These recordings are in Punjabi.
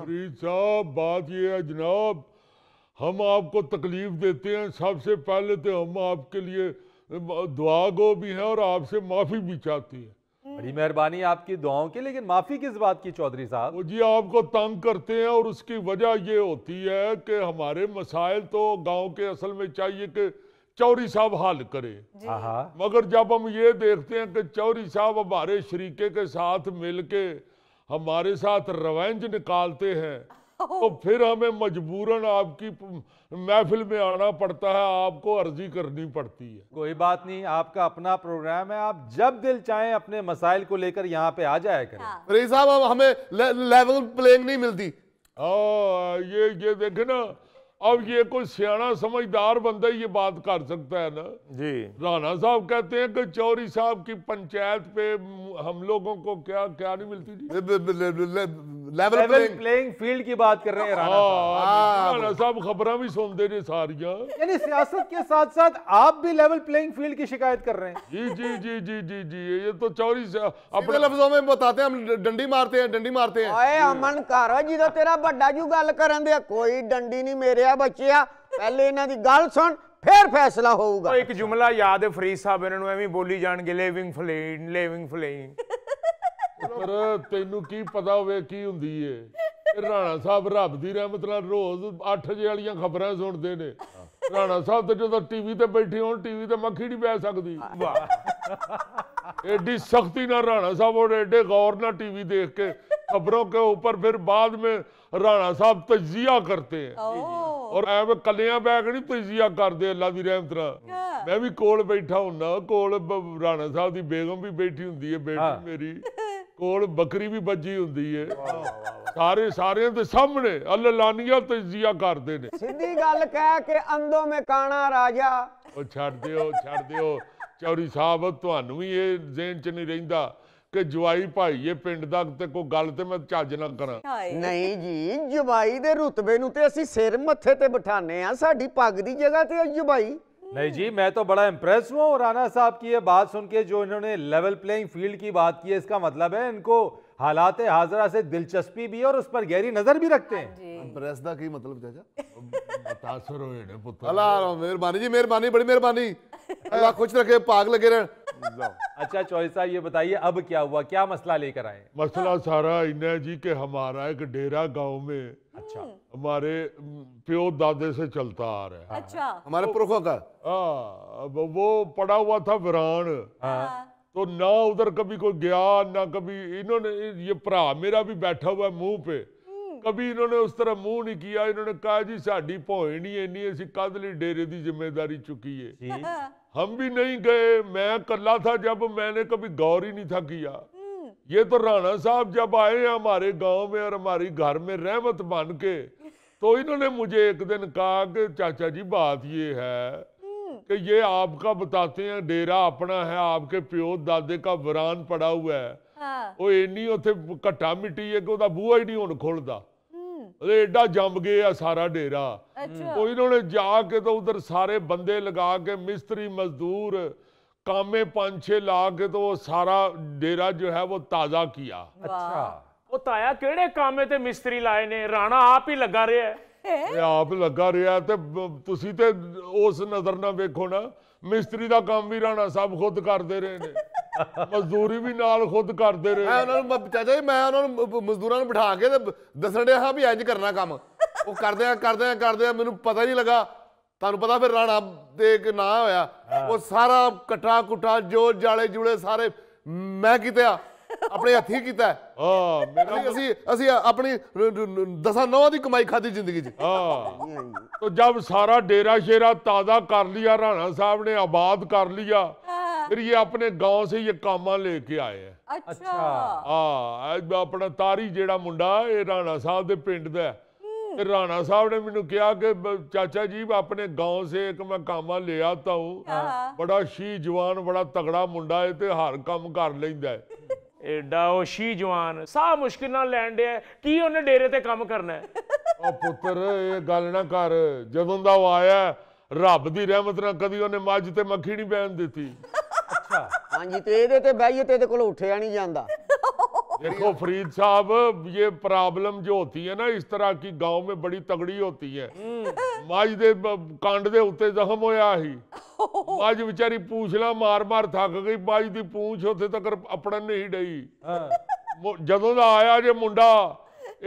फरीद साहब बात यह है जनाब हम आपको तकलीफ देते हैं सबसे पहले तो हम आपके लिए दुआ गो भी हैं और आपसे माफ़ी भी चाहती है हम्म। बड़ी मेहरबानी आपकी दुआओं की लेकिन माफ़ी किस बात की चौधरी साहब जी आपको तंग करते हैं और उसकी वजह ये होती है कि हमारे मसाइल तो गांव के असल में चाहिए कि चौरी साहब हल करे मगर जब हम ये देखते हैं कि चौरी साहब हमारे शरीके के साथ मिल के हमारे साथ रवेंज निकालते हैं तो फिर हमें मजबूरन आपकी महफिल में आना पड़ता है आपको अर्जी करनी पड़ती है कोई बात नहीं आपका अपना प्रोग्राम है आप जब दिल चाहें अपने मसाइल को लेकर यहाँ पे आ जाए करें हाँ। साहब अब हमें ले, लेवल प्लेइंग नहीं मिलती ओ, हाँ, ये ये देखे ना अब ये कोई सियाना समझदार बंदा ये बात कर सकता है ना जी राणा साहब कहते हैं कि चौरी साहब की पंचायत पे हम लोगों को क्या क्या नहीं मिलती थी लेवल प्लेइंग प्लेइंग फील्ड की बात कर रहे हैं ਰਾਣਾ हाँ, साहब हाँ, हाँ, राणा साहब खबरें भी सुनते ने सारियां यानी सियासत के साथ-साथ आप भी लेवल प्लेइंग फील्ड की शिकायत कर रहे हैं जी जी जी जी जी जी ये तो चौरी अपने लफ्जों में बताते हैं हम डंडी मारते हैं डंडी मारते हैं ओए अमन कर जी तो तेरा बड़ा जू गल करन दे कोई डंडी नहीं मेरे बच्चिया ਪਹਿਲੇ ਇਹਨਾਂ ਦੀ ਗੱਲ ਸੁਣ ਫਿਰ ਫੈਸਲਾ ਹੋਊਗਾ ਇੱਕ ਜੁਮਲਾ ਯਾਦ ਹੈ ਫਰੀਦ ਸਾਹਿਬ ਇਹਨਾਂ ਨੂੰ ਐਵੇਂ ਬੋਲੀ ਜਾਣਗੇ लिविंग फ्लेइंग लिविंग फ्लेइंग ਪਰ ਤੈਨੂੰ ਕੀ ਪਤਾ ਹੋਵੇ ਕੀ ਹੁੰਦੀ ਏ ਰਾਣਾ ਸਾਹਿਬ ਰੱਬ ਦੀ ਰਹਿਮਤ ਨਾਲ ਰੋਜ਼ 8 ਜੇ ਵਾਲੀਆਂ ਖਬਰਾਂ ਸੁਣਦੇ ਨੇ ਰਾਣਾ ਸਾਹਿਬ ਤੇ ਜਦੋਂ ਟੀਵੀ ਤੇ ਬੈਠੇ ਹੋਣ ਟੀਵੀ ਤੇ ਮੱਖੀ ਨਹੀਂ ਬੈ ਸਕਦੀ ਵਾਹ ਐਡੀ ਸਖਤੀ ਨਾਲ ਰਾਣਾ ਸਾਹਿਬ ਉਹ ਐਡੇ ਗੌਰ ਨਾਲ ਟੀਵੀ ਦੇਖ ਕੇ ਖਬਰਾਂ ਕੇ ਉੱਪਰ ਫਿਰ ਬਾਅਦ ਮੇ ਰਾਣਾ ਸਾਹਿਬ ਤਜ਼ੀਆ ਕਰਤੇ ਹੈ ਔਰ ਐਵੇਂ ਕੱਲਿਆਂ ਬੈਗ ਨਹੀਂ ਤਜ਼ੀਆ ਕਰਦੇ ਅੱਲਾ ਦੀ ਰਹਿਮਤ ਨਾਲ ਮੈਂ ਵੀ ਕੋਲ ਬੈਠਾ ਹੁੰਨਾ ਕੋਲ ਰਾਣਾ ਸਾਹਿਬ ਦੀ ਬੇਗਮ ਵੀ ਬੈਠੀ ਹੁੰਦੀ ਹੈ ਬੇਟੀ ਮੇਰੀ ਕੋਲ ਬੱਕਰੀ ਵੀ ਵੱਜੀ ਹੁੰਦੀ ਏ ਸਾਰੇ ਸਾਰਿਆਂ ਦੇ ਸਾਹਮਣੇ ਅਲਲਾਨੀਆਂ ਤਜ਼ੀਆ ਕਰਦੇ ਨੇ ਸਿੱਧੀ ਗੱਲ ਕਹਿ ਕੇ ਅੰਦੋ ਮੇ ਕਾਣਾ ਰਾਜਾ ਉਹ ਛੱਡ ਦਿਓ ਛੱਡ ਦਿਓ ਚੌਰੀ ਸਾਹਿਬ ਤੁਹਾਨੂੰ ਵੀ ਇਹ ਜ਼ਿਹਨ 'ਚ ਨਹੀਂ ਰਹਿੰਦਾ ਕਿ ਜਵਾਈ ਭਾਈ ਇਹ ਪਿੰਡ ਦਾ ਤੇ ਕੋਈ ਗੱਲ ਤੇ ਮੈਂ ਚੱਜ ਨਾ ਕਰਾਂ ਨਹੀਂ ਜੀ ਜਵਾਈ ਦੇ ਰੁਤਬੇ ਨੂੰ ਤੇ ਅਸੀਂ ਸਿਰ ਮੱਥੇ ਤੇ ਬਿਠਾਣੇ ਆ ਸਾਡੀ ਪੱਗ ਦੀ ਜਗ੍ਹਾ ਤੇ ਜਵਾਈ नहीं जी मैं तो बड़ा इम्प्रेस हूँ राणा साहब की ये बात सुन के जो इन्होंने लेवल प्लेइंग फील्ड की बात की है इसका मतलब है इनको हालात हाजरा से दिलचस्पी भी और उस पर गहरी नजर भी रखते हैं इम्प्रेस हाँ का की मतलब चाचा मेहरबानी जी मेहरबानी बड़ी मेहरबानी अल्लाह खुश रखे पाग लगे रहे अच्छा चौधरी साहब ये बताइए अब क्या हुआ क्या मसला लेकर आए मसला सारा इन्हें जी के हमारा एक डेरा गाँव में अच्छा हम्म। हमारे हम्म, प्यो दादे से चलता आ रहा है अच्छा हमारे तो- पुरखों का आ, हाँ, वो पड़ा हुआ था वीरान हाँ। तो ना उधर कभी कोई गया ना कभी इन्होंने ये भरा मेरा भी बैठा हुआ है मुंह पे हम्म। कभी इन्होंने उस तरह मुंह नहीं किया इन्होंने कहा जी साड़ी भौए नहीं ऐसी कादली डेरे दी जिम्मेदारी चुकी है हम भी नहीं गए मैं कल्ला था जब मैंने कभी गौर ही नहीं था किया ये तो राणा साहब जब आए हमारे गांव में और हमारी घर में रहमत बन के तो इन्होंने मुझे एक दिन कहा कि चाचा जी बात ये है हम्म। कि ये आपका बताते हैं डेरा अपना है आपके प्यो दादे का वरान पड़ा हुआ है हाँ। ਉਹ ਇੰਨੀ ਉੱਥੇ ਘੱਟਾ ਮਿੱਟੀ ਹੈ ਕਿ ਉਹਦਾ ਬੂਹਾ ਹੀ ਨਹੀਂ ਹੁਣ ਖੁੱਲਦਾ ਉਹਦੇ ਐਡਾ ਜੰਮ ਗਿਆ ਸਾਰਾ ਡੇਰਾ ਕੋਈ ਇਹਨਾਂ ਨੇ ਜਾ ਕੇ ਤਾਂ ਉਧਰ ਸਾਰੇ ਕਾਮੇ पाँच छः लाख तो वो ਸਾਰਾ ਡੇਰਾ ਜੋ ਹੈ ਉਹ ਤਾਜ਼ਾ ਕੀਤਾ ਅੱਛਾ ਉਹ ਤਾਇਆ ਕਿਹੜੇ ਕਾਮੇ ਤੇ ਮਿਸਤਰੀ ਲਾਏ ਨੇ ਰਾਣਾ ਆਪ ਹੀ ਲੱਗਾ ਰਿਹਾ ਹੈ ਇਹ ਆਪ ਲੱਗਾ ਰਿਹਾ ਤੇ ਤੁਸੀਂ ਤੇ ਉਸ ਨਜ਼ਰ ਨਾਲ ਵੇਖੋ ਨਾ ਮਿਸਤਰੀ ਦਾ ਕੰਮ ਵੀ ਰਾਣਾ ਸਭ ਖੁਦ ਕਰਦੇ ਰਹੇ ਨੇ ਮਜ਼ਦੂਰੀ ਵੀ ਨਾਲ ਖੁਦ ਕਰਦੇ ਰਹੇ ਮੈਂ ਉਹਨਾਂ ਨੂੰ ਚਾਚਾ ਜੀ ਮੈਂ ਉਹਨਾਂ ਨੂੰ ਮਜ਼ਦੂਰਾਂ ਨੂੰ ਬਿਠਾ ਕੇ ਤੇ ਦੱਸਣ ਰਿਹਾ ਹਾਂ ਵੀ ਇੰਜ ਕਰਨਾ ਕੰਮ ਉਹ ਕਰਦੇ ਆ ਕਰਦੇ ਆ ਕਰਦੇ ਆ ਮੈਨੂੰ ਪਤਾ ਹੀ ਨਹੀਂ ਲੱਗਾ ਤੁਹਾਨੂੰ ਪਤਾ ਫਿਰ ਰਾਣਾ ਦੇ ਕੇ ਨਾ ਹੋਇਆ ਉਹ ਸਾਰਾ ਕਟਾ ਕੁਟਾ ਜੋ ਜਾਲੇ ਜੁਲੇ ਸਾਰੇ ਮੈਂ ਕਿਤੇ ਆ ਆਪਣੇ ਹੱਥੀ ਕੀਤਾ ਹਾਂ ਮੇਰਾ ਅਸੀਂ ਅਸੀਂ ਆਪਣੀ ਦਸਾਂ ਨੌਂ ਦੀ ਕਮਾਈ ਖਾਦੀ ਜ਼ਿੰਦਗੀ 'ਚ ਹਾਂ ਤੋ ਜਦ ਸਾਰਾ ਡੇਰਾ ਸ਼ੇਰਾ ਤਾਜ਼ਾ ਕਰ ਲਿਆ ਰਾਣਾ ਸਾਹਿਬ ਨੇ ਆਬਾਦ ਕਰ ਲਿਆ ਫਿਰ ਇਹ ਆਪਣੇ گاؤں ਸੇ ਇਹ ਕਾਮਾ ਲੈ ਕੇ ਆਏ ਆ ਅੱਛਾ ਹਾਂ ਆਪਣਾ ਤਾਰੀ ਜਿਹੜਾ ਮੁੰਡਾ ਇਹ ਰਾਣਾ ਸਾਹਿਬ ਦੇ ਪਿੰਡ ਦਾ ਹੈ ਰਾਣਾ ਸਾਹਿਬ ਨੇ ਮੈਨੂੰ ਕਿਹਾ ਕਿ ਚਾਚਾ ਜੀ ਆਪਣੇ गांव ਸੇ ਇੱਕ ਮੈਂ ਕਾਮਾ ਲਿਆ आता हूँ बड़ा शी जवान बड़ा तगड़ा मुंडा है ते हर काम कर लेंदा ਐਡਾ ਉਹ ਸ਼ੀ ਜਵਾਨ ਸਾਹ ਮੁਸ਼ਕਿਲ ਨਾਲ ਲੈਣ ਡਿਆ ਕੀ ਉਹਨੇ ਡੇਰੇ ਤੇ ਕੰਮ ਕਰਨਾ ਹੈ ਉਹ ਪੁੱਤਰ ਇਹ ਗੱਲ ਨਾ ਕਰ ਜਦੋਂ ਦਾ ਉਹ ਆਇਆ ਰੱਬ ਦੀ ਰਹਿਮਤ ਨਾਲ ਕਦੀ ਉਹਨੇ ਮੱਝ ਤੇ ਮੱਖੀ ਨਹੀਂ ਬੈਣ ਦਿੱਤੀ ਅੱਛਾ ਹਾਂਜੀ ਤੇ ਇਹਦੇ ਤੇ ਬਹਿਈਏ ਤੇ ਇਹਦੇ ਕੋਲ ਉੱਠਿਆ ਨਹੀਂ ਜਾਂਦਾ देखो फरीद साहब ये प्रॉब्लम जो होती है ना इस तरह की गांव में बड़ी तगड़ी होती है माज दे कांड दे उते ਜ਼ਖਮ होया ही माज ਵਿਚਾਰੀ पूछला मार मार थक गई माज दी पूंछ उते तक ਆਪਣਨ नहीं डई जदों दा आया जे मुंडा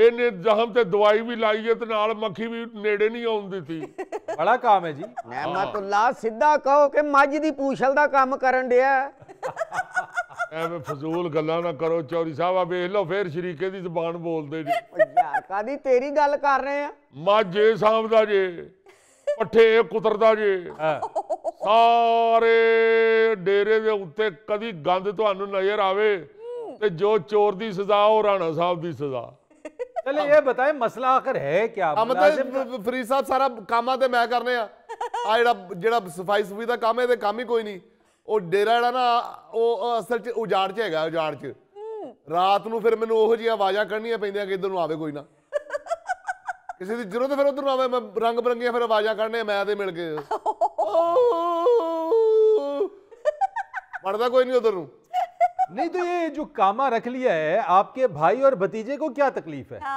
ਇਨੇ ਜ਼ਹਮ ਤੇ ਦਵਾਈ ਵੀ ਲਾਈ ਤੇ ਨਾਲ ਮੱਖੀ ਵੀ ਨੇੜੇ ਨਹੀਂ ਆਉਂਦੀ ਸੀ ਬੜਾ ਕੰਮ ਹੈ ਜੀ ਨਹਿਮਤullah ਸਿੱਧਾ ਕਹੋ ਕਿ ਮੱਝ ਦੀ ਪੂਛਲ ਦਾ ਕੰਮ ਕਰਨ ਡਿਆ ਐਵੇਂ ਫਜ਼ੂਲ ਗੱਲਾਂ ਨਾ ਕਰੋ ਚੌਰੀ ਸਾਹਿਬ ਆ ਵੇਖ ਲਓ ਫੇਰ ਸ਼ਰੀਕੇ ਦੀ ਜ਼ਬਾਨ ਬੋਲਦੇ ਜੀ ਯਾਰ ਕਾਦੀ ਤੇਰੀ ਗੱਲ ਕਰ ਰਹੇ ਆ ਮਾਝੇ ਦਾ ਜੇ ਪੱਠੇ ਕੁਤਰਦਾ ਜੇ ਸਾਰੇ ਡੇਰੇ ਦੇ ਉੱਤੇ ਕਦੀ ਗੰਦ ਤੁਹਾਨੂੰ ਨਜ਼ਰ ਆਵੇ ਤੇ ਜੋ ਚੋਰ ਦੀ ਸਜ਼ਾ ਉਹ ਰਾਣਾ ਸਾਹਿਬ ਦੀ ਸਜ਼ਾ ਚਲੇ ਇਹ ਬਤਾਏ ਮਸਲਾ ਆਖਰ ਹੈ ਕੀ ਮਤਲਬ ਫਰੀਦ ਸਾਹਿਬ ਸਾਰਾ ਕੰਮਾਂ ਤੇ ਮੈਂ ਕਰਨੇ ਆ ਆ ਜਿਹੜਾ ਜਿਹੜਾ ਸਫਾਈ ਸੁਵਿਧਾ ਦਾ ਕੰਮ ਹੈ ਤੇ ਕੰਮ ਹੀ ਕੋਈ ਨਹੀਂ ਉਹ ਡੇਰਾ ਜਿਹੜਾ ਨਾ ਉਹ ਅਸਲ 'ਚ ਉਜਾੜ 'ਚ ਹੈਗਾ ਉਜਾੜ 'ਚ ਰਾਤ ਨੂੰ ਫਿਰ ਮੈਨੂੰ ਉਹੋ ਜਿਹੀ ਆਵਾਜ਼ਾਂ ਕੱਢਣੀਆਂ ਪੈਂਦੀਆਂ ਕਿ ਇਧਰ ਨੂੰ ਆਵੇ ਕੋਈ ਨਾ ਕਿਸੇ ਦੀ ਜ਼ਰੂਰਤ ਫਿਰ ਉਧਰ ਨੂੰ ਆਵੇ ਮੈਂ ਰੰਗ ਬਰੰਗੀਆਂ ਫਿਰ ਆਵਾਜ਼ਾਂ ਕੱਢਣੇ ਮੈਂ ਤੇ ਮਿਲ ਕੇ पढ़ता कोई नहीं उधर नहीं तो ये जो कामा रख लिया है आपके भाई और भतीजे को क्या तकलीफ है